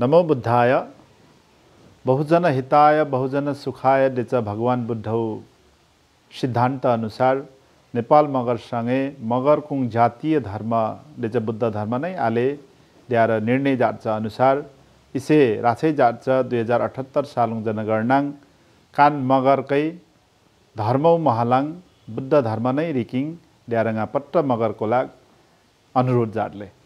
नमो बुद्धाय बहुजन हिताय बहुजन सुखाय डेच भगवान बुद्धौ अनुसार नेपाल मगरसँगै मगरकुङ जातीय धर्म डेच बुद्ध धर्म नै आले ल्याएर निर्णय जात अनुसार इसे राछै जात दुई हजार अठहत्तर सालुङ जनगणनाङ कान मगरकै धर्मौ महलाङ बुद्ध धर्म नै रिकिङ ल्यारङापट्ट मगरको लाग अनुरोध जाडले